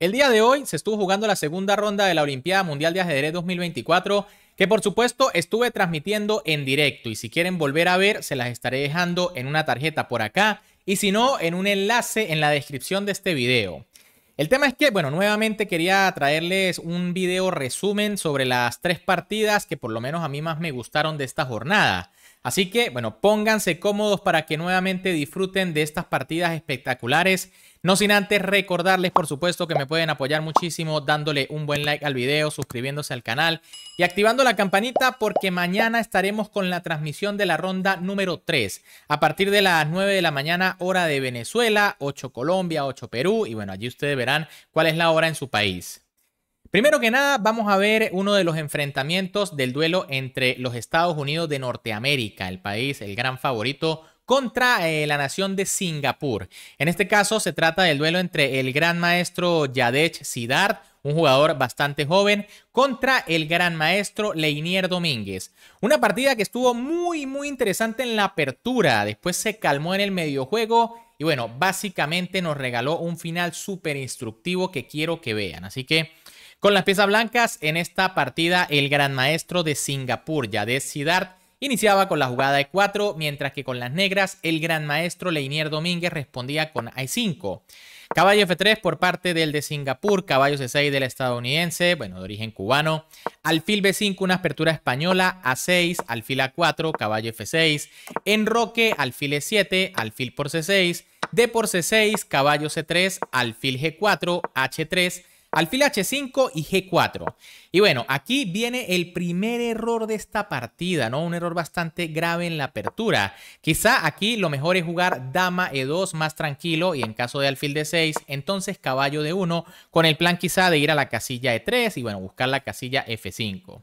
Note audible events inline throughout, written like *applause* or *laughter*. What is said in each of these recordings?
El día de hoy se estuvo jugando la segunda ronda de la Olimpiada Mundial de Ajedrez 2024, que por supuesto estuve transmitiendo en directo y si quieren volver a ver se las estaré dejando en una tarjeta por acá y si no en un enlace en la descripción de este video. El tema es que, bueno, nuevamente quería traerles un video resumen sobre las tres partidas que por lo menos a mí más me gustaron de esta jornada. Así que, bueno, pónganse cómodos para que nuevamente disfruten de estas partidas espectaculares no sin antes recordarles, por supuesto, que me pueden apoyar muchísimo dándole un buen like al video, suscribiéndose al canal y activando la campanita porque mañana estaremos con la transmisión de la ronda número 3 a partir de las 9 de la mañana hora de Venezuela, 8 Colombia, 8 Perú y bueno, allí ustedes verán cuál es la hora en su país. Primero que nada, vamos a ver uno de los enfrentamientos del duelo entre los Estados Unidos de Norteamérica, el país, el gran favorito contra eh, la nación de Singapur. En este caso se trata del duelo entre el gran maestro Yadech Sidart, un jugador bastante joven, contra el gran maestro Leinier Domínguez. Una partida que estuvo muy, muy interesante en la apertura, después se calmó en el mediojuego y bueno, básicamente nos regaló un final súper instructivo que quiero que vean. Así que... Con las piezas blancas en esta partida, el gran maestro de Singapur, Yadech Sidart, iniciaba con la jugada e 4, mientras que con las negras el gran maestro Leinier Domínguez respondía con A5. Caballo F3 por parte del de Singapur, caballo C6 del estadounidense, bueno, de origen cubano. Alfil B5, una apertura española, A6, alfil A4, caballo F6. Enroque, alfil E7, alfil por C6. D por C6, caballo C3, alfil G4, H3, alfil H5 y G4. Y bueno, aquí viene el primer error de esta partida, ¿no? Un error bastante grave en la apertura. Quizá aquí lo mejor es jugar dama E2 más tranquilo y en caso de alfil D6, entonces caballo D1 con el plan quizá de ir a la casilla E3 y bueno, buscar la casilla F5.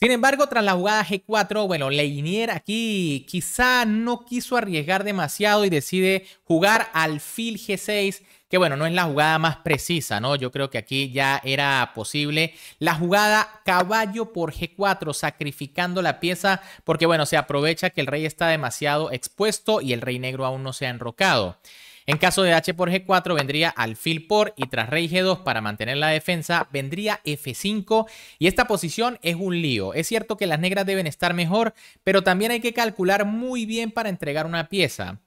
Sin embargo, tras la jugada G4, bueno, Leinier aquí quizá no quiso arriesgar demasiado y decide jugar al alfil G6, que bueno, no es la jugada más precisa, ¿no? Yo creo que aquí ya era posible la jugada caballo por G4, sacrificando la pieza, porque bueno, se aprovecha que el rey está demasiado expuesto y el rey negro aún no se ha enrocado. En caso de H por G4 vendría alfil por y tras rey G2 para mantener la defensa vendría F5 y esta posición es un lío. Es cierto que las negras deben estar mejor, pero también hay que calcular muy bien para entregar una pieza.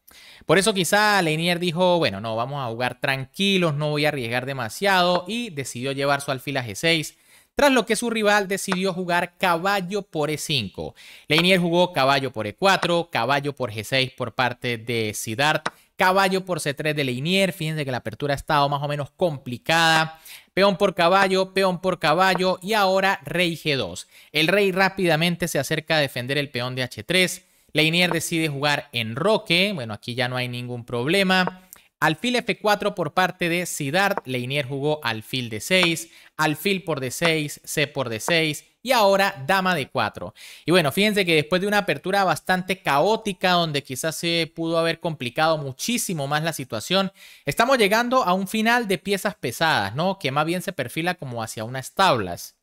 Por eso quizá Leinier dijo, bueno, no, vamos a jugar tranquilos, no voy a arriesgar demasiado y decidió llevar su alfil a G6 tras lo que su rival decidió jugar caballo por E5. Leinier jugó caballo por E4, caballo por G6 por parte de Sidart, Caballo por C3 de Leinier. Fíjense que la apertura ha estado más o menos complicada. Peón por caballo, peón por caballo y ahora rey G2. El rey rápidamente se acerca a defender el peón de H3. Leinier decide jugar en roque. Bueno, aquí ya no hay ningún problema. Alfil F4 por parte de Sidart, Leinier jugó alfil d 6 alfil por D6, C por D6 y ahora dama de 4. Y bueno, fíjense que después de una apertura bastante caótica donde quizás se pudo haber complicado muchísimo más la situación, estamos llegando a un final de piezas pesadas, ¿no? Que más bien se perfila como hacia unas tablas.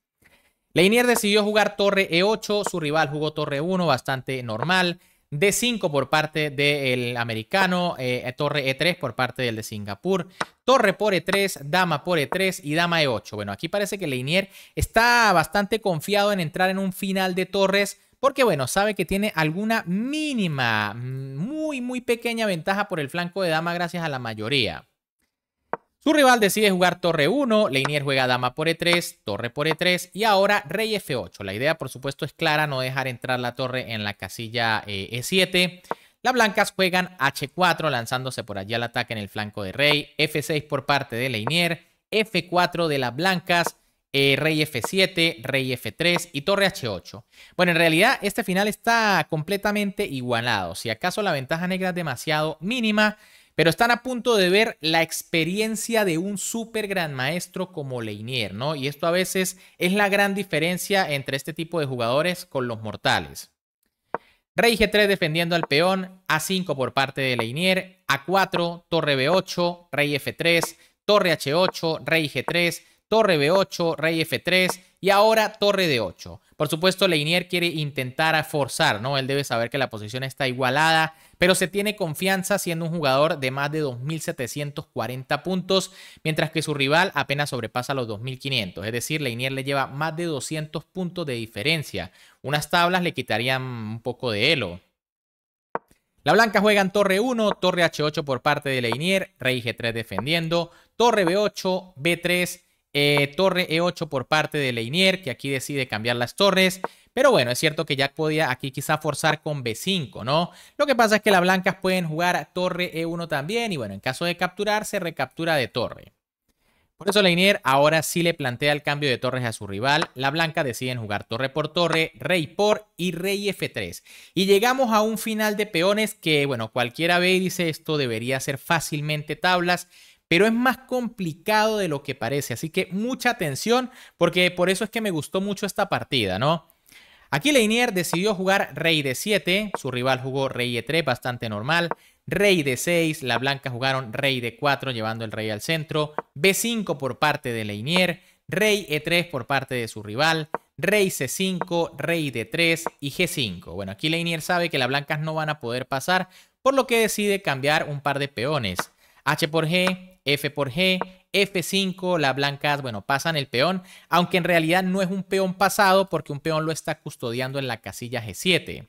Leinier decidió jugar torre E8, su rival jugó torre 1, bastante normal. D5 por parte del americano, eh, eh, torre E3 por parte del de Singapur, torre por E3, dama por E3 y dama E8. Bueno, aquí parece que Leinier está bastante confiado en entrar en un final de torres porque bueno, sabe que tiene alguna mínima, mm, muy, muy pequeña ventaja por el flanco de dama gracias a la mayoría. Su rival decide jugar torre 1, Leinier juega dama por e3, torre por e3 y ahora rey f8. La idea, por supuesto, es clara, no dejar entrar la torre en la casilla e7. Eh, e las blancas juegan h4 lanzándose por allí al ataque en el flanco de rey, f6 por parte de Leinier, f4 de las blancas, eh, rey f7, rey f3 y torre h8. Bueno, en realidad este final está completamente igualado. Si acaso la ventaja negra es demasiado mínima, pero están a punto de ver la experiencia de un super gran maestro como Leinier, ¿no? Y esto a veces es la gran diferencia entre este tipo de jugadores con los mortales. Rey G3 defendiendo al peón, A5 por parte de Leinier, A4, Torre B8, Rey F3, Torre H8, Rey G3, Torre B8, Rey F3 y ahora Torre D8. Por supuesto, Leinier quiere intentar forzar, ¿no? Él debe saber que la posición está igualada, pero se tiene confianza siendo un jugador de más de 2.740 puntos, mientras que su rival apenas sobrepasa los 2.500. Es decir, Leinier le lleva más de 200 puntos de diferencia. Unas tablas le quitarían un poco de elo. La blanca juega en torre 1, torre H8 por parte de Leinier, rey G3 defendiendo, torre B8, B3, eh, torre E8 por parte de Leinier, que aquí decide cambiar las torres. Pero bueno, es cierto que Jack podía aquí quizá forzar con B5, ¿no? Lo que pasa es que las blancas pueden jugar torre E1 también. Y bueno, en caso de capturar, se recaptura de torre. Por eso Leinier ahora sí le plantea el cambio de torres a su rival. La blanca deciden jugar torre por torre, rey por y rey F3. Y llegamos a un final de peones que, bueno, cualquiera ve y dice esto debería ser fácilmente tablas pero es más complicado de lo que parece. Así que mucha atención, porque por eso es que me gustó mucho esta partida, ¿no? Aquí Leinier decidió jugar rey de 7, su rival jugó rey e 3, bastante normal. Rey de 6, la blanca jugaron rey de 4, llevando el rey al centro. B5 por parte de Leinier, rey E3 por parte de su rival. Rey C5, rey D3 y G5. Bueno, aquí Leinier sabe que las blancas no van a poder pasar, por lo que decide cambiar un par de peones. H por G, F por G, F5, las blancas, bueno, pasan el peón, aunque en realidad no es un peón pasado porque un peón lo está custodiando en la casilla G7.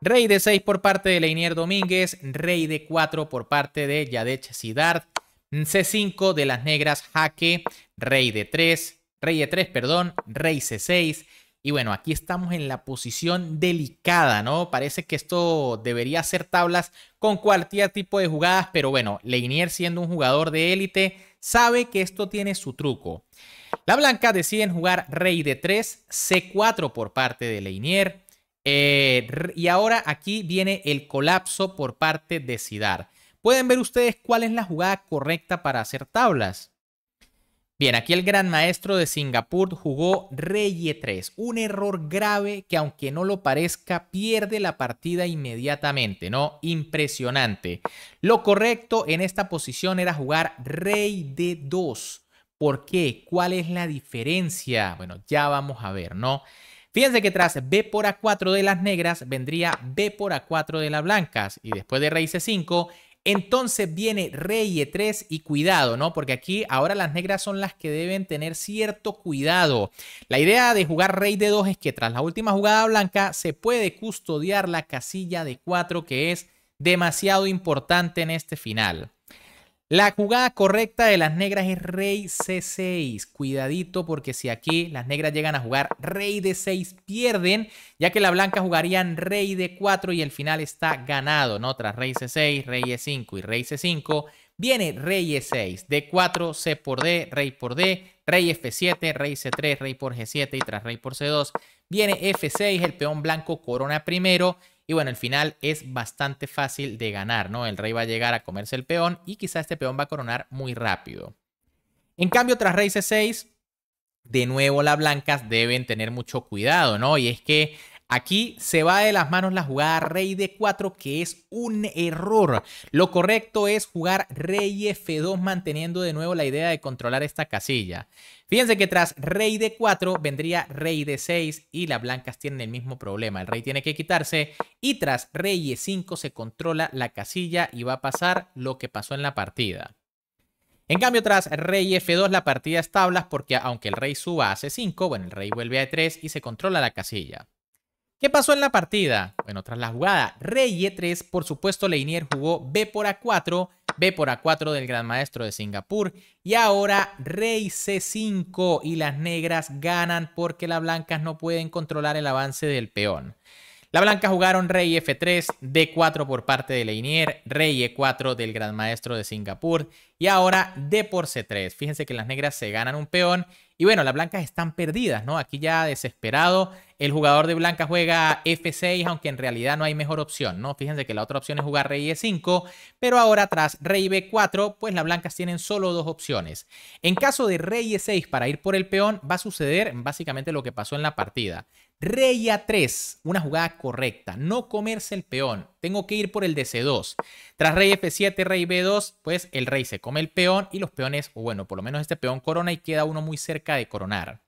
Rey de 6 por parte de Leinier Domínguez, Rey de 4 por parte de Yadech Sidart, C5 de las negras, jaque, Rey de 3, Rey de 3, perdón, Rey C6, y bueno, aquí estamos en la posición delicada, ¿no? Parece que esto debería ser tablas con cualquier tipo de jugadas, pero bueno, Leinier siendo un jugador de élite, sabe que esto tiene su truco. La blanca decide jugar rey de 3, C4 por parte de Leinier. Eh, y ahora aquí viene el colapso por parte de Sidar. Pueden ver ustedes cuál es la jugada correcta para hacer tablas. Bien, aquí el gran maestro de Singapur jugó rey e3, un error grave que aunque no lo parezca pierde la partida inmediatamente, ¿no? Impresionante. Lo correcto en esta posición era jugar rey d2. ¿Por qué? ¿Cuál es la diferencia? Bueno, ya vamos a ver, ¿no? Fíjense que tras B por A4 de las negras vendría B por A4 de las blancas y después de rey C5 entonces viene rey E3 y cuidado, ¿no? Porque aquí ahora las negras son las que deben tener cierto cuidado. La idea de jugar rey de 2 es que tras la última jugada blanca se puede custodiar la casilla de 4 que es demasiado importante en este final. La jugada correcta de las negras es rey c6. Cuidadito porque si aquí las negras llegan a jugar rey d 6 pierden, ya que la blanca jugarían rey d 4 y el final está ganado, ¿no? Tras rey c6, rey e5 y rey c5, viene rey e6, d4, c por d, rey por d, rey f7, rey c3, rey por g7 y tras rey por c2, viene f6, el peón blanco corona primero y bueno, el final es bastante fácil de ganar, ¿no? El rey va a llegar a comerse el peón y quizá este peón va a coronar muy rápido. En cambio, tras rey c6, de nuevo las blancas deben tener mucho cuidado, ¿no? Y es que Aquí se va de las manos la jugada rey de 4 que es un error. Lo correcto es jugar rey F2 manteniendo de nuevo la idea de controlar esta casilla. Fíjense que tras rey de 4 vendría rey de 6 y las blancas tienen el mismo problema. El rey tiene que quitarse y tras rey E5 se controla la casilla y va a pasar lo que pasó en la partida. En cambio, tras rey F2 la partida es tablas porque aunque el rey suba a C5, bueno, el rey vuelve a E3 y se controla la casilla. ¿Qué pasó en la partida? Bueno, tras la jugada rey e3, por supuesto, Leinier jugó b por a4, b por a4 del gran maestro de Singapur y ahora rey c5 y las negras ganan porque las blancas no pueden controlar el avance del peón. Las blancas jugaron rey f3, d4 por parte de Leinier, rey e4 del gran maestro de Singapur y ahora d por c3. Fíjense que las negras se ganan un peón y bueno, las blancas están perdidas, ¿no? Aquí ya desesperado, el jugador de blancas juega F6, aunque en realidad no hay mejor opción, ¿no? Fíjense que la otra opción es jugar Rey E5, pero ahora tras Rey B4, pues las blancas tienen solo dos opciones. En caso de Rey E6 para ir por el peón, va a suceder básicamente lo que pasó en la partida. Rey A3, una jugada correcta, no comerse el peón. Tengo que ir por el de 2 Tras rey F7, rey B2, pues el rey se come el peón y los peones, o bueno, por lo menos este peón corona y queda uno muy cerca de coronar.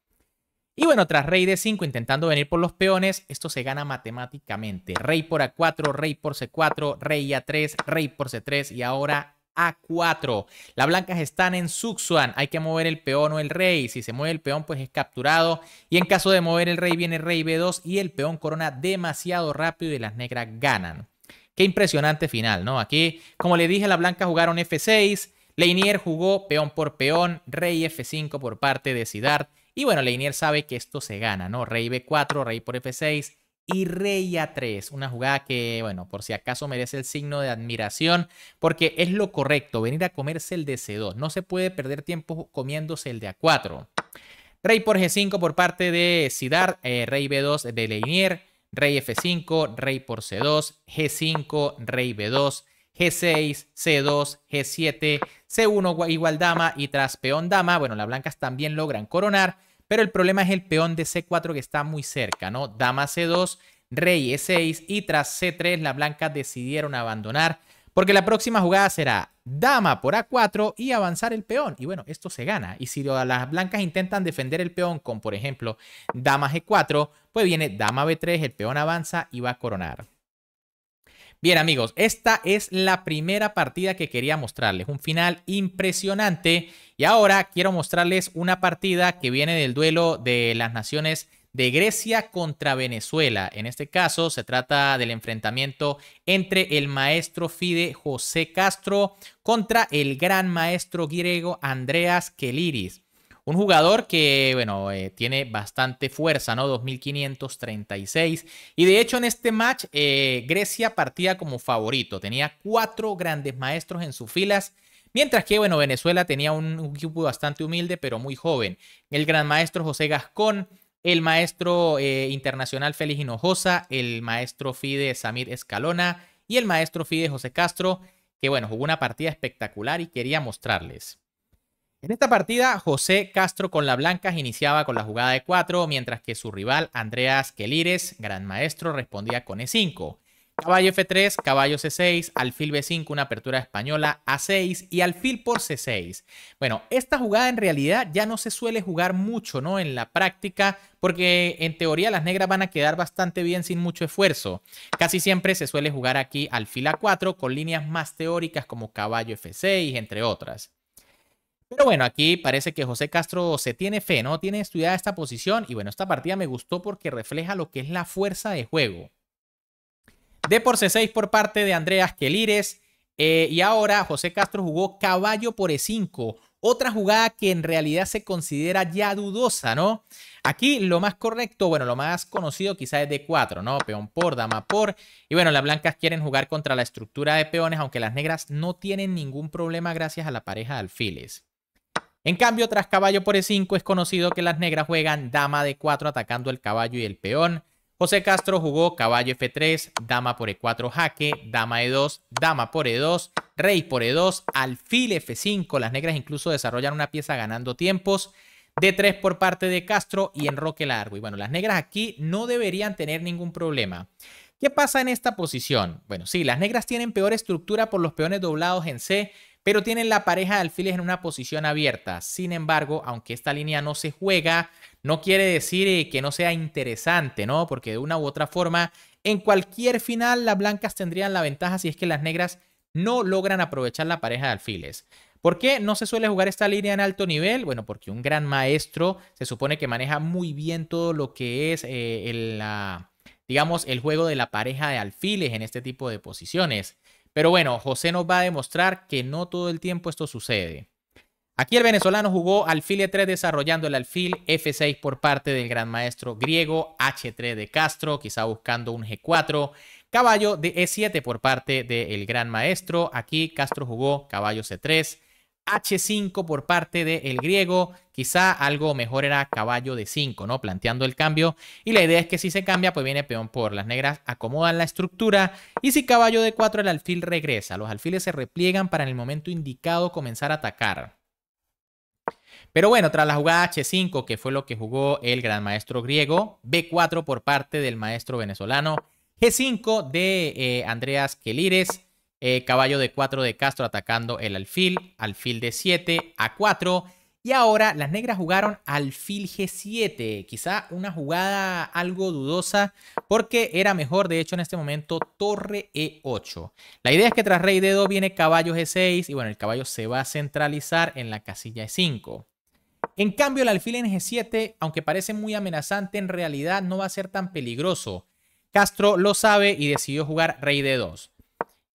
Y bueno, tras rey D5 intentando venir por los peones, esto se gana matemáticamente. Rey por A4, rey por C4, rey A3, rey por C3 y ahora a 4. Las blancas están en Suxuan. Hay que mover el peón o el rey. Si se mueve el peón, pues es capturado. Y en caso de mover el rey, viene rey B2 y el peón corona demasiado rápido y las negras ganan. Qué impresionante final, ¿no? Aquí, como le dije, las blancas jugaron F6. Leinier jugó peón por peón, rey F5 por parte de Sidart. Y bueno, Leinier sabe que esto se gana, ¿no? Rey B4, rey por F6, y rey a 3. Una jugada que, bueno, por si acaso merece el signo de admiración, porque es lo correcto, venir a comerse el de C2. No se puede perder tiempo comiéndose el de A4. Rey por G5 por parte de Sidar, eh, rey B2 de Leinier, rey F5, rey por C2, G5, rey B2, G6, C2, G7, C1 igual dama y tras peón dama. Bueno, las blancas también logran coronar pero el problema es el peón de C4 que está muy cerca, ¿no? Dama C2, rey E6 y tras C3 las blancas decidieron abandonar porque la próxima jugada será dama por A4 y avanzar el peón. Y bueno, esto se gana. Y si las blancas intentan defender el peón con, por ejemplo, dama G4, pues viene dama B3, el peón avanza y va a coronar. Bien amigos, esta es la primera partida que quería mostrarles, un final impresionante y ahora quiero mostrarles una partida que viene del duelo de las naciones de Grecia contra Venezuela. En este caso se trata del enfrentamiento entre el maestro Fide José Castro contra el gran maestro griego Andreas Keliris. Un jugador que, bueno, eh, tiene bastante fuerza, ¿no? 2536. Y de hecho en este match eh, Grecia partía como favorito. Tenía cuatro grandes maestros en sus filas. Mientras que, bueno, Venezuela tenía un, equipo bastante humilde, pero muy joven. El gran maestro José Gascón, el maestro eh, internacional Félix Hinojosa, el maestro FIDE Samir Escalona y el maestro FIDE José Castro, que, bueno, jugó una partida espectacular y quería mostrarles. En esta partida, José Castro con la Blancas iniciaba con la jugada de 4, mientras que su rival Andreas Quelires, gran maestro, respondía con E5. Caballo F3, caballo C6, alfil B5, una apertura española A6 y alfil por C6. Bueno, esta jugada en realidad ya no se suele jugar mucho, ¿no? En la práctica, porque en teoría las negras van a quedar bastante bien sin mucho esfuerzo. Casi siempre se suele jugar aquí alfil A4 con líneas más teóricas como caballo F6, entre otras. Pero bueno, aquí parece que José Castro se tiene fe, ¿no? Tiene estudiada esta posición y bueno, esta partida me gustó porque refleja lo que es la fuerza de juego. D por C6 por parte de Andreas Quelires. Eh, y ahora José Castro jugó caballo por E5. Otra jugada que en realidad se considera ya dudosa, ¿no? Aquí lo más correcto, bueno, lo más conocido quizá es D4, ¿no? Peón por, dama por. Y bueno, las blancas quieren jugar contra la estructura de peones, aunque las negras no tienen ningún problema gracias a la pareja de alfiles. En cambio, tras caballo por E5 es conocido que las negras juegan dama de 4 atacando el caballo y el peón. José Castro jugó caballo F3, dama por E4 jaque, dama E2, dama por E2, rey por E2, alfil F5. Las negras incluso desarrollan una pieza ganando tiempos. D3 por parte de Castro y enroque largo. Y bueno, las negras aquí no deberían tener ningún problema. ¿Qué pasa en esta posición? Bueno, sí, las negras tienen peor estructura por los peones doblados en C, pero tienen la pareja de alfiles en una posición abierta. Sin embargo, aunque esta línea no se juega, no quiere decir eh, que no sea interesante, ¿no? Porque de una u otra forma, en cualquier final, las blancas tendrían la ventaja si es que las negras no logran aprovechar la pareja de alfiles. ¿Por qué no se suele jugar esta línea en alto nivel? Bueno, porque un gran maestro se supone que maneja muy bien todo lo que es eh, digamos, el juego de la pareja de alfiles en este tipo de posiciones. Pero bueno, José nos va a demostrar que no todo el tiempo esto sucede. Aquí el venezolano jugó alfil E3 desarrollando el alfil F6 por parte del gran maestro griego H3 de Castro, quizá buscando un G4. Caballo de E7 por parte del gran maestro. Aquí Castro jugó caballo C3. H5 por parte del griego. Quizá algo mejor era caballo de 5, ¿no? Planteando el cambio. Y la idea es que si se cambia, pues viene peón por. Las negras acomodan la estructura. Y si caballo de 4, el alfil regresa. Los alfiles se repliegan para en el momento indicado comenzar a atacar. Pero bueno, tras la jugada H5, que fue lo que jugó el gran maestro griego, B4 por parte del maestro venezolano, G5 de eh, Andreas Kelires eh, caballo de 4 de Castro atacando el alfil, alfil de 7 a 4. Y ahora las negras jugaron alfil G7, quizá una jugada algo dudosa porque era mejor de hecho en este momento torre E8. La idea es que tras rey D2 viene caballo G6 y bueno, el caballo se va a centralizar en la casilla E5. En cambio, el alfil en G7, aunque parece muy amenazante, en realidad no va a ser tan peligroso. Castro lo sabe y decidió jugar rey D2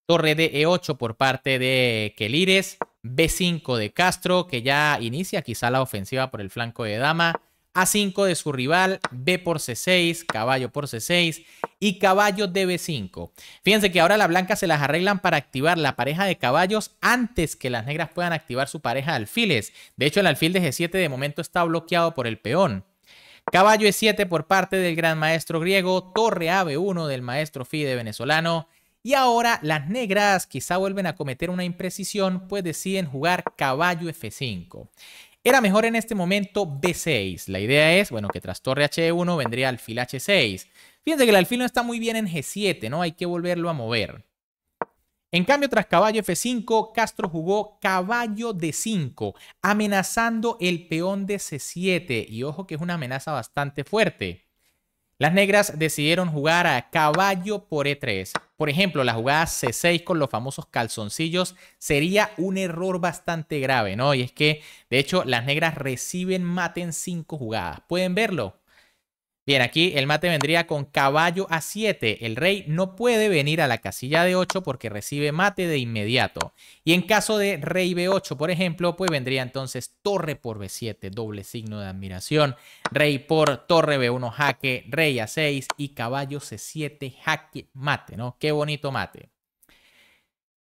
torre de E8 por parte de Kelires, B5 de Castro, que ya inicia quizá la ofensiva por el flanco de dama, A5 de su rival, B por C6, caballo por C6 y caballo de B5. Fíjense que ahora las blancas se las arreglan para activar la pareja de caballos antes que las negras puedan activar su pareja de alfiles. De hecho, el alfil de G7 de momento está bloqueado por el peón. Caballo E7 por parte del gran maestro griego, torre AB1 del maestro FIDE venezolano, y ahora las negras quizá vuelven a cometer una imprecisión, pues deciden jugar caballo F5. Era mejor en este momento B6. La idea es, bueno, que tras torre H1 vendría alfil H6. Fíjense que el alfil no está muy bien en G7, ¿no? Hay que volverlo a mover. En cambio, tras caballo F5, Castro jugó caballo D5, amenazando el peón de C7. Y ojo que es una amenaza bastante fuerte. Las negras decidieron jugar a caballo por E3. Por ejemplo, la jugada C6 con los famosos calzoncillos sería un error bastante grave, ¿no? Y es que, de hecho, las negras reciben mate en 5 jugadas. ¿Pueden verlo? Bien, aquí el mate vendría con caballo a 7. El rey no puede venir a la casilla de 8 porque recibe mate de inmediato. Y en caso de rey B8, por ejemplo, pues vendría entonces torre por B7, doble signo de admiración. Rey por torre B1 jaque, rey a 6 y caballo C7 jaque mate, ¿no? Qué bonito mate.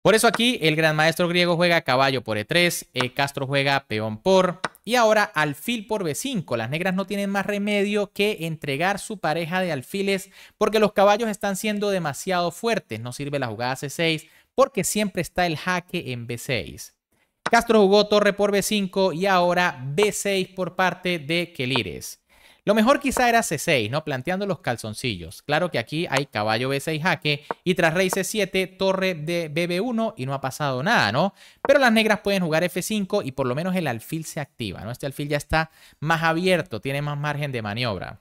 Por eso aquí el gran maestro griego juega caballo por e3, eh, Castro juega peón por, y ahora alfil por b5. Las negras no tienen más remedio que entregar su pareja de alfiles porque los caballos están siendo demasiado fuertes. No sirve la jugada c6 porque siempre está el jaque en b6. Castro jugó torre por b5 y ahora b6 por parte de Quelires. Lo mejor quizá era C6, ¿no? Planteando los calzoncillos. Claro que aquí hay caballo B6 jaque y tras rey C7, torre de BB1 y no ha pasado nada, ¿no? Pero las negras pueden jugar F5 y por lo menos el alfil se activa, ¿no? Este alfil ya está más abierto, tiene más margen de maniobra.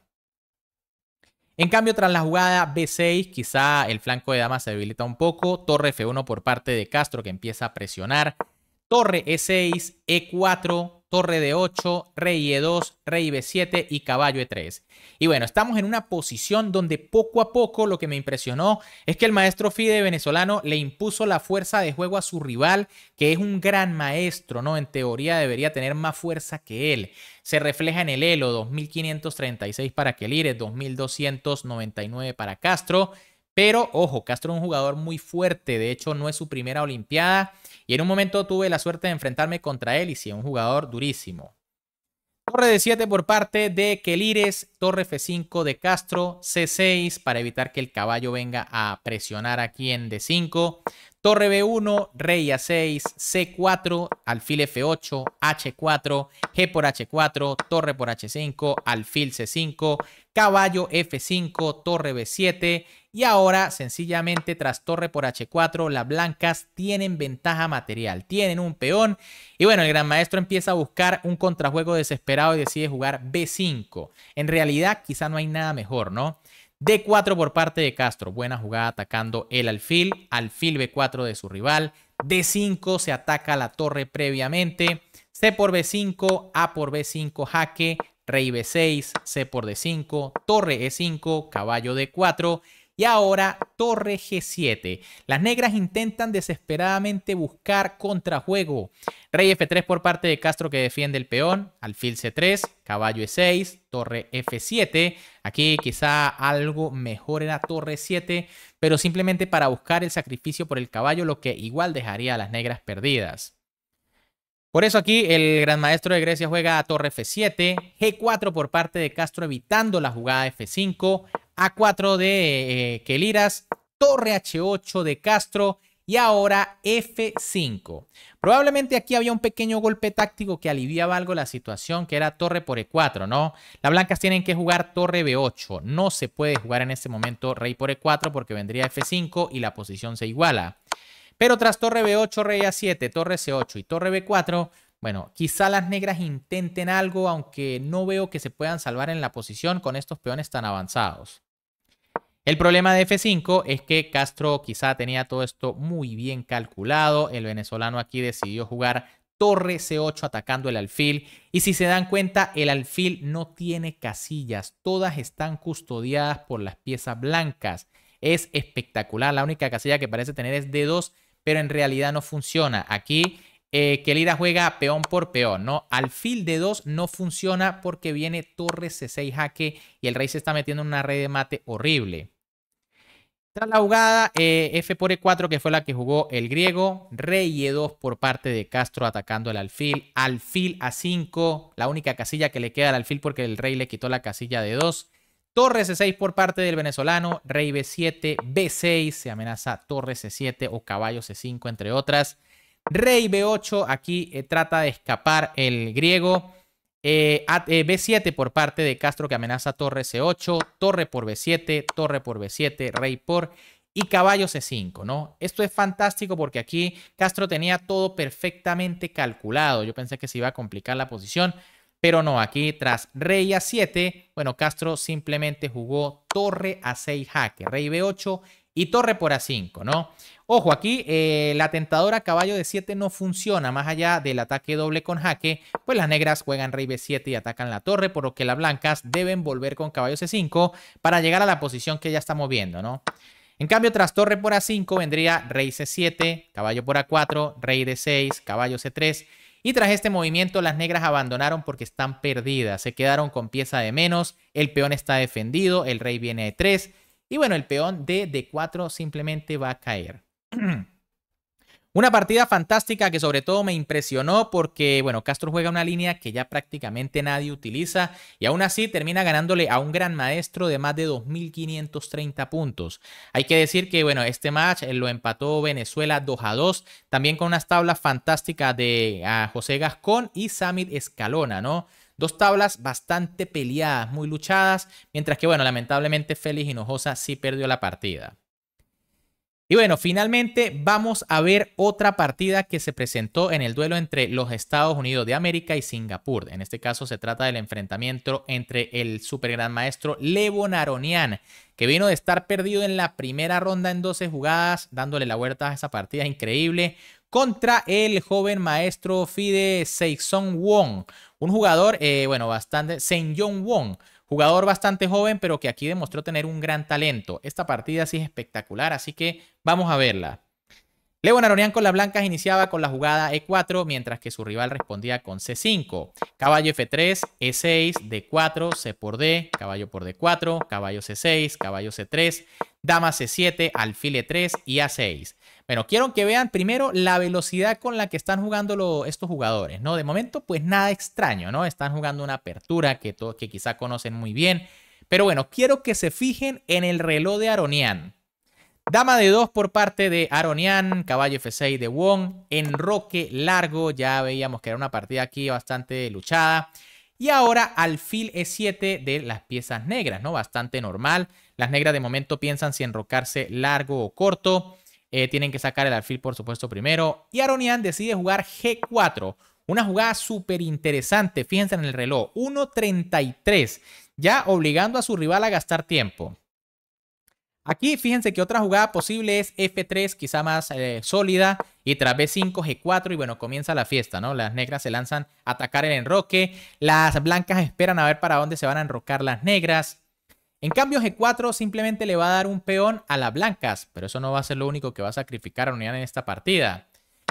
En cambio, tras la jugada B6, quizá el flanco de dama se debilita un poco. Torre F1 por parte de Castro que empieza a presionar. Torre E6, E4, torre de 8, rey e2, rey b7 y caballo e3. Y bueno, estamos en una posición donde poco a poco lo que me impresionó es que el maestro Fide venezolano le impuso la fuerza de juego a su rival, que es un gran maestro, ¿no? En teoría debería tener más fuerza que él. Se refleja en el Elo, 2536 para Kelire, 2299 para Castro. Pero ojo, Castro es un jugador muy fuerte, de hecho no es su primera Olimpiada y en un momento tuve la suerte de enfrentarme contra él. Y sí, un jugador durísimo. Torre de 7 por parte de Kelires, torre F5 de Castro, C6 para evitar que el caballo venga a presionar aquí en D5, Torre B1, Rey A6, C4, alfil F8, H4, G por H4, torre por H5, alfil C5, caballo F5, torre B7 y ahora sencillamente tras torre por H4 las blancas tienen ventaja material, tienen un peón y bueno, el gran maestro empieza a buscar un contrajuego desesperado y decide jugar B5. En realidad quizá no hay nada mejor, ¿no? D4 por parte de Castro. Buena jugada atacando el alfil. Alfil B4 de su rival. D5 se ataca la torre previamente. C por B5, A por B5, jaque. Rey B6, C por D5, torre E5, caballo D4. Y ahora torre G7. Las negras intentan desesperadamente buscar contrajuego. Rey F3 por parte de Castro que defiende el peón. Alfil C3, caballo E6, torre F7. Aquí quizá algo mejor era torre 7, pero simplemente para buscar el sacrificio por el caballo, lo que igual dejaría a las negras perdidas. Por eso aquí el gran maestro de Grecia juega a torre F7, G4 por parte de Castro evitando la jugada F5, a4 de Keliras, eh, torre H8 de Castro y ahora F5. Probablemente aquí había un pequeño golpe táctico que aliviaba algo la situación, que era torre por E4, ¿no? Las blancas tienen que jugar torre B8. No se puede jugar en este momento rey por E4 porque vendría F5 y la posición se iguala. Pero tras torre B8, rey A7, torre C8 y torre B4, bueno, quizá las negras intenten algo, aunque no veo que se puedan salvar en la posición con estos peones tan avanzados. El problema de F5 es que Castro quizá tenía todo esto muy bien calculado. El venezolano aquí decidió jugar torre C8 atacando el alfil. Y si se dan cuenta, el alfil no tiene casillas. Todas están custodiadas por las piezas blancas. Es espectacular. La única casilla que parece tener es D2, pero en realidad no funciona. Aquí Kelira eh, juega peón por peón, ¿no? Alfil d 2 no funciona porque viene torre C6 jaque y el rey se está metiendo en una red de mate horrible. Tras la jugada, eh, F por E4, que fue la que jugó el griego, rey E2 por parte de Castro atacando el alfil, alfil A5, la única casilla que le queda al alfil porque el rey le quitó la casilla de 2, torre C6 por parte del venezolano, rey B7, B6, se amenaza torre C7 e o caballo C5, entre otras, rey B8, aquí eh, trata de escapar el griego, eh, eh, B7 por parte de Castro que amenaza torre C8, torre por B7, torre por B7, rey por y caballo C5, ¿no? Esto es fantástico porque aquí Castro tenía todo perfectamente calculado. Yo pensé que se iba a complicar la posición, pero no, aquí tras rey A7, bueno, Castro simplemente jugó torre A6 jaque, rey B8 y torre por A5, ¿no? Ojo, aquí eh, la tentadora caballo de 7 no funciona, más allá del ataque doble con jaque, pues las negras juegan rey B7 y atacan la torre, por lo que las blancas deben volver con caballo C5 para llegar a la posición que ya está moviendo ¿no? En cambio, tras torre por A5 vendría rey C7, caballo por A4, rey D6, caballo C3. Y tras este movimiento las negras abandonaron porque están perdidas, se quedaron con pieza de menos, el peón está defendido, el rey viene de 3 y bueno, el peón de D4 simplemente va a caer. *clears throat* Una partida fantástica que sobre todo me impresionó porque, bueno, Castro juega una línea que ya prácticamente nadie utiliza y aún así termina ganándole a un gran maestro de más de 2.530 puntos. Hay que decir que, bueno, este match eh, lo empató Venezuela 2 a 2, también con unas tablas fantásticas de ah, José Gascón y Samit Escalona, ¿no? Dos tablas bastante peleadas, muy luchadas, mientras que, bueno, lamentablemente Félix Hinojosa sí perdió la partida. Y bueno, finalmente vamos a ver otra partida que se presentó en el duelo entre los Estados Unidos de América y Singapur. En este caso se trata del enfrentamiento entre el super gran maestro Levo Naronian, que vino de estar perdido en la primera ronda en 12 jugadas, dándole la vuelta a esa partida increíble contra el joven maestro Fide Seixong Wong, un jugador, eh, bueno, bastante, Senyong Wong, jugador bastante joven, pero que aquí demostró tener un gran talento. Esta partida sí es espectacular, así que vamos a verla. Leo Aronian con las blancas iniciaba con la jugada E4, mientras que su rival respondía con C5. Caballo F3, E6, D4, C por D, caballo por D4, caballo C6, caballo C3, dama C7, alfil E3 y A6. Bueno, quiero que vean primero la velocidad con la que están jugando estos jugadores, ¿no? De momento, pues nada extraño, ¿no? Están jugando una apertura que, que quizá conocen muy bien. Pero bueno, quiero que se fijen en el reloj de Aronian. Dama de 2 por parte de Aronian, caballo F6 de Wong, enroque largo, ya veíamos que era una partida aquí bastante luchada. Y ahora alfil E7 de las piezas negras, ¿no? Bastante normal. Las negras de momento piensan si enrocarse largo o corto. Eh, tienen que sacar el alfil, por supuesto, primero. Y Aronian decide jugar G4. Una jugada súper interesante. Fíjense en el reloj. 1.33. Ya obligando a su rival a gastar tiempo. Aquí fíjense que otra jugada posible es F3, quizá más eh, sólida, y tras B5, G4, y bueno, comienza la fiesta, ¿no? Las negras se lanzan a atacar el enroque, las blancas esperan a ver para dónde se van a enrocar las negras, en cambio, G4 simplemente le va a dar un peón a las blancas, pero eso no va a ser lo único que va a sacrificar Aronian en esta partida.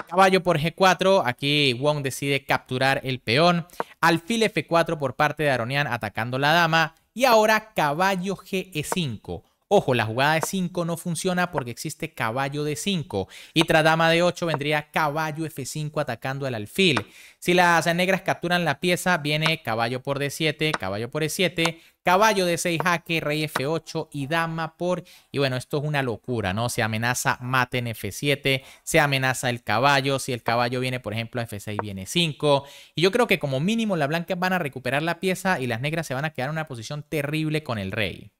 Caballo por G4, aquí Wong decide capturar el peón. Alfil F4 por parte de Aronian atacando la dama. Y ahora caballo G5. Ojo, la jugada de 5 no funciona porque existe caballo de 5 y tras dama de 8 vendría caballo F5 atacando al alfil. Si las negras capturan la pieza, viene caballo por D7, caballo por E7, caballo de 6 jaque, rey F8 y dama por... Y bueno, esto es una locura, ¿no? Se amenaza maten F7, se amenaza el caballo, si el caballo viene, por ejemplo, a F6 viene 5. Y yo creo que como mínimo las blancas van a recuperar la pieza y las negras se van a quedar en una posición terrible con el rey.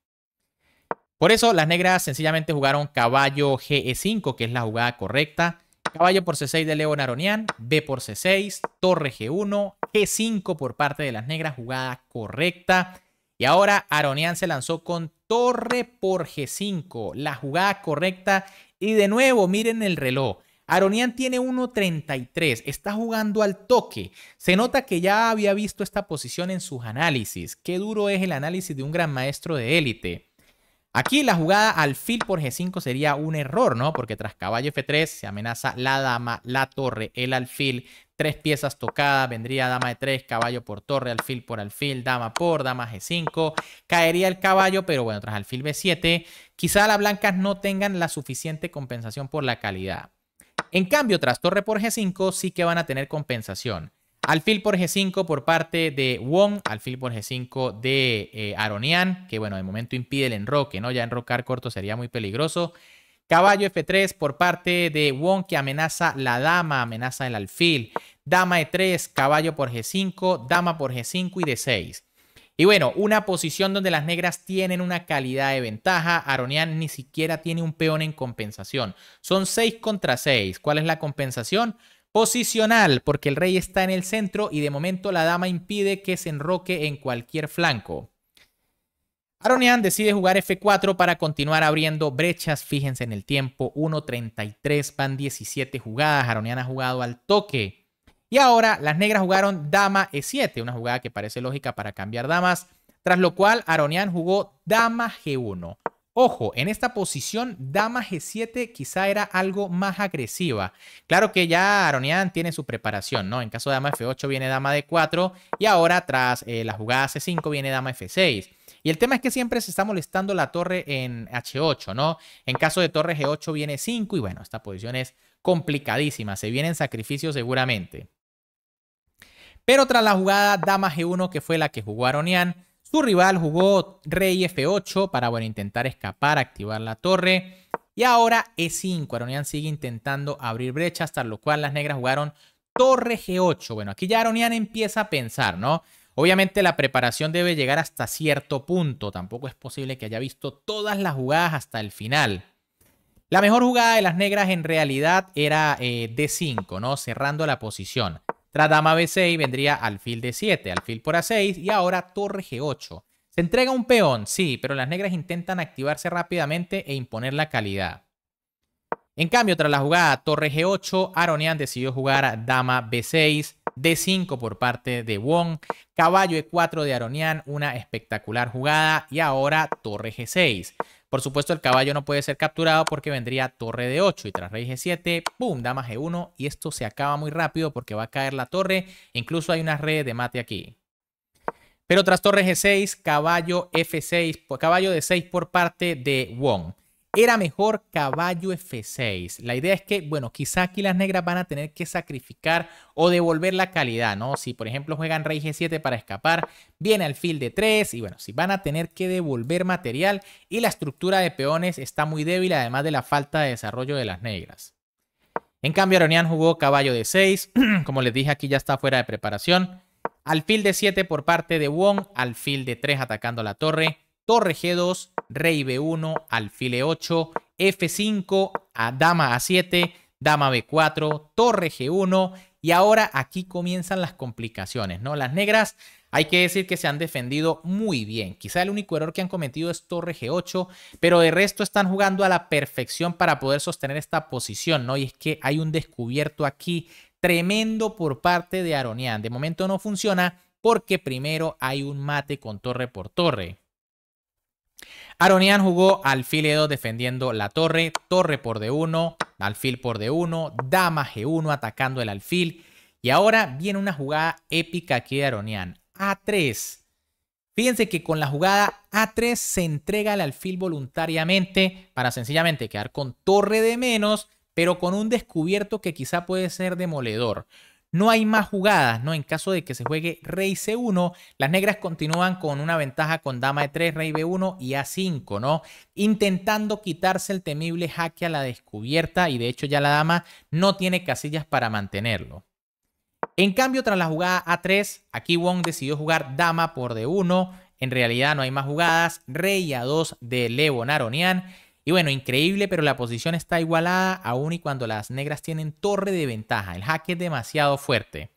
Por eso las negras sencillamente jugaron caballo GE5, que es la jugada correcta. Caballo por C6 de León Aronian, B por C6, torre G1, G5 por parte de las negras, jugada correcta. Y ahora Aronian se lanzó con torre por G5, la jugada correcta. Y de nuevo, miren el reloj. Aronian tiene 1.33, está jugando al toque. Se nota que ya había visto esta posición en sus análisis. Qué duro es el análisis de un gran maestro de élite. Aquí la jugada alfil por G5 sería un error, ¿no? Porque tras caballo F3 se amenaza la dama, la torre, el alfil, tres piezas tocadas, vendría dama de 3, caballo por torre, alfil por alfil, dama por, dama G5, caería el caballo, pero bueno, tras alfil B7, quizá las blancas no tengan la suficiente compensación por la calidad. En cambio, tras torre por G5 sí que van a tener compensación. Alfil por G5 por parte de Wong, alfil por G5 de eh, Aronian, que bueno, de momento impide el enroque, ¿no? Ya enrocar corto sería muy peligroso. Caballo F3 por parte de Wong, que amenaza la dama, amenaza el alfil. Dama E3, caballo por G5, dama por G5 y D6. Y bueno, una posición donde las negras tienen una calidad de ventaja. Aronian ni siquiera tiene un peón en compensación. Son 6 contra 6. ¿Cuál es la compensación? Posicional, porque el rey está en el centro y de momento la dama impide que se enroque en cualquier flanco. Aronian decide jugar F4 para continuar abriendo brechas. Fíjense en el tiempo, 1.33, van 17 jugadas. Aronian ha jugado al toque. Y ahora las negras jugaron dama E7, una jugada que parece lógica para cambiar damas. Tras lo cual, Aronian jugó dama G1. Ojo, en esta posición, dama G7 quizá era algo más agresiva. Claro que ya Aronian tiene su preparación, ¿no? En caso de dama F8 viene dama D4 y ahora tras eh, la jugada C5 viene dama F6. Y el tema es que siempre se está molestando la torre en H8, ¿no? En caso de torre G8 viene 5 y bueno, esta posición es complicadísima, se vienen sacrificios seguramente. Pero tras la jugada dama G1 que fue la que jugó Aronian, su rival jugó rey F8 para bueno, intentar escapar, activar la torre. Y ahora E5. Aronian sigue intentando abrir brechas, hasta lo cual las negras jugaron torre G8. Bueno, aquí ya Aronian empieza a pensar, ¿no? Obviamente la preparación debe llegar hasta cierto punto. Tampoco es posible que haya visto todas las jugadas hasta el final. La mejor jugada de las negras en realidad era eh, D5, ¿no? Cerrando la posición. Tras dama b6 vendría alfil d7, alfil por a6 y ahora torre g8. Se entrega un peón, sí, pero las negras intentan activarse rápidamente e imponer la calidad. En cambio, tras la jugada torre g8, Aronian decidió jugar dama b6, d5 por parte de Wong, caballo e4 de Aronian, una espectacular jugada y ahora torre g6. Por supuesto, el caballo no puede ser capturado porque vendría torre de 8 y tras rey G7, ¡pum! Dama G1 y esto se acaba muy rápido porque va a caer la torre. Incluso hay una red de mate aquí. Pero tras torre G6, caballo F6, caballo de 6 por parte de Wong. Era mejor caballo F6. La idea es que, bueno, quizá aquí las negras van a tener que sacrificar o devolver la calidad, ¿no? Si, por ejemplo, juegan rey G7 para escapar, viene alfil de 3 y, bueno, si van a tener que devolver material y la estructura de peones está muy débil, además de la falta de desarrollo de las negras. En cambio, Aronian jugó caballo de 6. *clears throat* Como les dije, aquí ya está fuera de preparación. Alfil de 7 por parte de Wong, alfil de 3 atacando la torre torre G2, rey B1, alfile 8 F5, a dama A7, dama B4, torre G1 y ahora aquí comienzan las complicaciones, ¿no? Las negras hay que decir que se han defendido muy bien. Quizá el único error que han cometido es torre G8, pero de resto están jugando a la perfección para poder sostener esta posición, ¿no? Y es que hay un descubierto aquí tremendo por parte de Aronian. De momento no funciona porque primero hay un mate con torre por torre. Aronian jugó alfil E2 defendiendo la torre, torre por D1, alfil por D1, dama G1 atacando el alfil. Y ahora viene una jugada épica aquí de Aronian, A3. Fíjense que con la jugada A3 se entrega el alfil voluntariamente para sencillamente quedar con torre de menos, pero con un descubierto que quizá puede ser demoledor. No hay más jugadas, ¿no? En caso de que se juegue rey c1, las negras continúan con una ventaja con dama e 3, rey b1 y a5, ¿no? Intentando quitarse el temible jaque a la descubierta y de hecho ya la dama no tiene casillas para mantenerlo. En cambio, tras la jugada a3, aquí Wong decidió jugar dama por d1, en realidad no hay más jugadas, rey a2 de Levo Naronian y bueno, increíble, pero la posición está igualada aún y cuando las negras tienen torre de ventaja. El jaque es demasiado fuerte.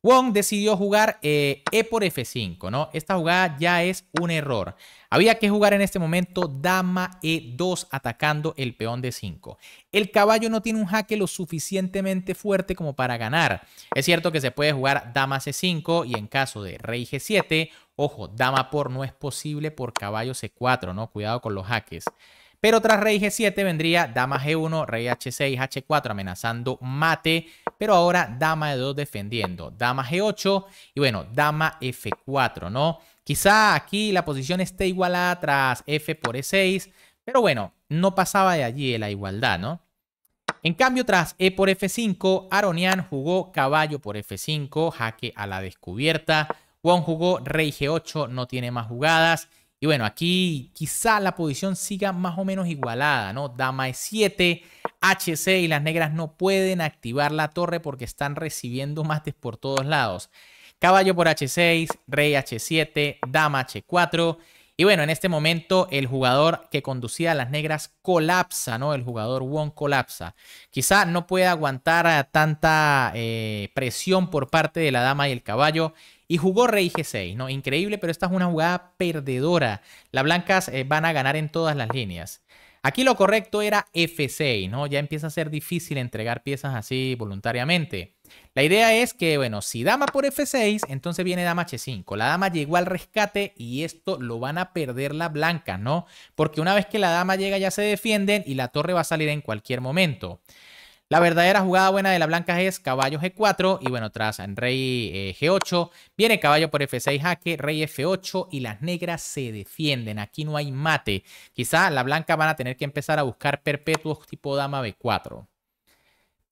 Wong decidió jugar eh, E por F5, ¿no? Esta jugada ya es un error. Había que jugar en este momento dama E2 atacando el peón de 5. El caballo no tiene un jaque lo suficientemente fuerte como para ganar. Es cierto que se puede jugar dama C5 y en caso de rey G7, ojo, dama por no es posible por caballo C4, ¿no? Cuidado con los jaques. Pero tras rey G7 vendría dama G1, rey H6, H4 amenazando mate. Pero ahora dama E2 defendiendo, dama G8 y bueno, dama F4, ¿no? Quizá aquí la posición esté igualada tras F por E6, pero bueno, no pasaba de allí de la igualdad, ¿no? En cambio, tras E por F5, Aronian jugó caballo por F5, jaque a la descubierta. Juan jugó rey G8, no tiene más jugadas. Y bueno, aquí quizá la posición siga más o menos igualada, ¿no? Dama E7, HC y las negras no pueden activar la torre porque están recibiendo mates por todos lados. Caballo por H6, rey H7, dama H4. Y bueno, en este momento el jugador que conducía a las negras colapsa, ¿no? El jugador Won colapsa. Quizá no puede aguantar eh, tanta eh, presión por parte de la dama y el caballo y jugó rey G6, ¿no? Increíble, pero esta es una jugada perdedora. Las blancas eh, van a ganar en todas las líneas. Aquí lo correcto era F6, ¿no? Ya empieza a ser difícil entregar piezas así voluntariamente. La idea es que, bueno, si dama por F6, entonces viene dama H5. La dama llegó al rescate y esto lo van a perder las blancas, ¿no? Porque una vez que la dama llega ya se defienden y la torre va a salir en cualquier momento. La verdadera jugada buena de la blanca es caballo G4 y bueno, tras rey eh, G8 viene caballo por F6 jaque, rey F8 y las negras se defienden. Aquí no hay mate. Quizá la blanca van a tener que empezar a buscar perpetuos tipo dama B4.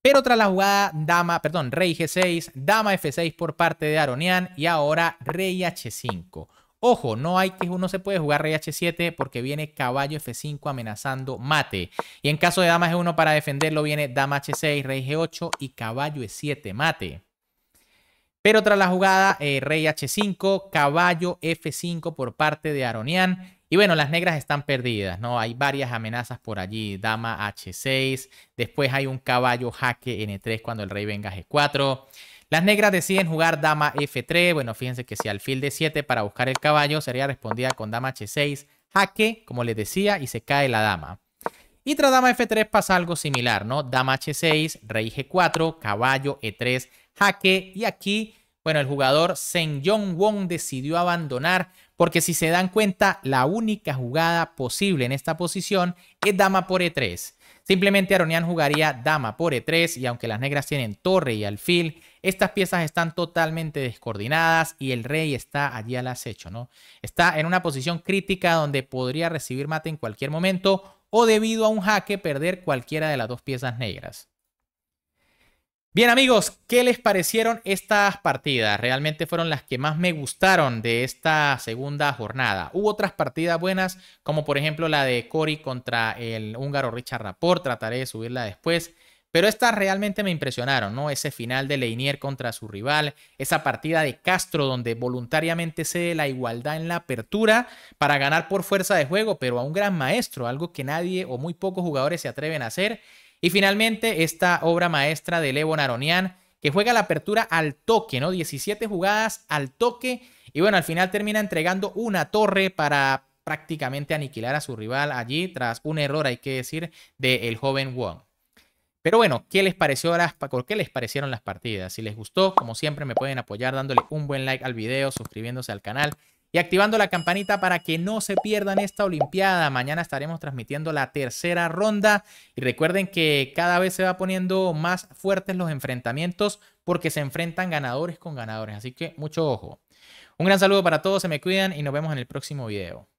Pero tras la jugada dama, perdón, rey G6, dama F6 por parte de Aronian y ahora rey H5. Ojo, no hay que uno se puede jugar rey h7 porque viene caballo f5 amenazando mate. Y en caso de dama g1 para defenderlo viene dama h6, rey g8 y caballo e7 mate. Pero tras la jugada, eh, rey h5, caballo f5 por parte de Aronian. Y bueno, las negras están perdidas, ¿no? Hay varias amenazas por allí. Dama h6, después hay un caballo jaque n3 cuando el rey venga g4. Las negras deciden jugar dama F3. Bueno, fíjense que si alfil D7 para buscar el caballo sería respondida con dama H6, jaque, como les decía, y se cae la dama. Y tras dama F3 pasa algo similar, ¿no? Dama H6, rey G4, caballo E3, jaque. Y aquí, bueno, el jugador Sen Yong Wong decidió abandonar porque si se dan cuenta, la única jugada posible en esta posición es dama por E3. Simplemente Aronian jugaría dama por E3 y aunque las negras tienen torre y alfil, estas piezas están totalmente descoordinadas y el rey está allí al acecho, ¿no? Está en una posición crítica donde podría recibir mate en cualquier momento o debido a un jaque perder cualquiera de las dos piezas negras. Bien amigos, ¿qué les parecieron estas partidas? Realmente fueron las que más me gustaron de esta segunda jornada. Hubo otras partidas buenas, como por ejemplo la de Cory contra el húngaro Richard Rapport, trataré de subirla después. Pero estas realmente me impresionaron, ¿no? Ese final de Leinier contra su rival, esa partida de Castro donde voluntariamente cede la igualdad en la apertura para ganar por fuerza de juego, pero a un gran maestro, algo que nadie o muy pocos jugadores se atreven a hacer. Y finalmente esta obra maestra de Levo Naronian, que juega la apertura al toque, ¿no? 17 jugadas al toque y bueno, al final termina entregando una torre para prácticamente aniquilar a su rival allí tras un error, hay que decir, del joven Wong. Pero bueno, ¿qué les pareció las, qué les parecieron las partidas? Si les gustó, como siempre, me pueden apoyar dándole un buen like al video, suscribiéndose al canal y activando la campanita para que no se pierdan esta Olimpiada. Mañana estaremos transmitiendo la tercera ronda y recuerden que cada vez se va poniendo más fuertes los enfrentamientos porque se enfrentan ganadores con ganadores, así que mucho ojo. Un gran saludo para todos, se me cuidan y nos vemos en el próximo video.